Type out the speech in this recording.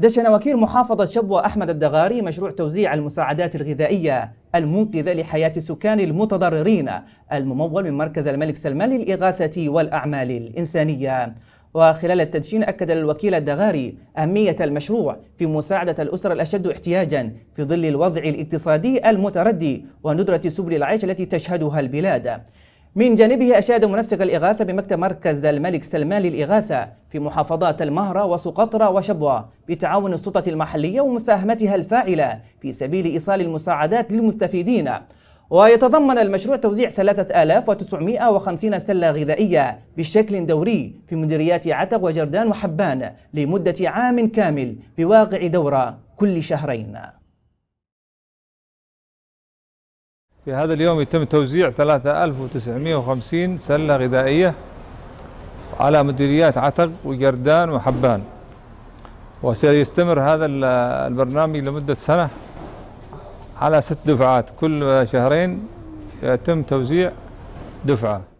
دشن وكيل محافظة شبوة أحمد الدغاري مشروع توزيع المساعدات الغذائية المنقذة لحياة السكان المتضررين الممول من مركز الملك سلمان للإغاثة والأعمال الإنسانية وخلال التدشين أكد الوكيل الدغاري أهمية المشروع في مساعدة الأسر الأشد احتياجا في ظل الوضع الاقتصادي المتردي وندرة سبل العيش التي تشهدها البلاد من جانبه أشاد منسق الإغاثة بمكتب مركز الملك سلمان للإغاثة في محافظات المهرة وسقطرى وشبوة بتعاون السلطة المحلية ومساهمتها الفاعلة في سبيل إيصال المساعدات للمستفيدين ويتضمن المشروع توزيع 3950 سلة غذائية بشكل دوري في مديريات عتب وجردان وحبان لمدة عام كامل بواقع دورة كل شهرين في هذا اليوم يتم توزيع 3950 سلة غذائية على مديريات عتق وجردان وحبان وسيستمر هذا البرنامج لمدة سنة على ست دفعات كل شهرين يتم توزيع دفعة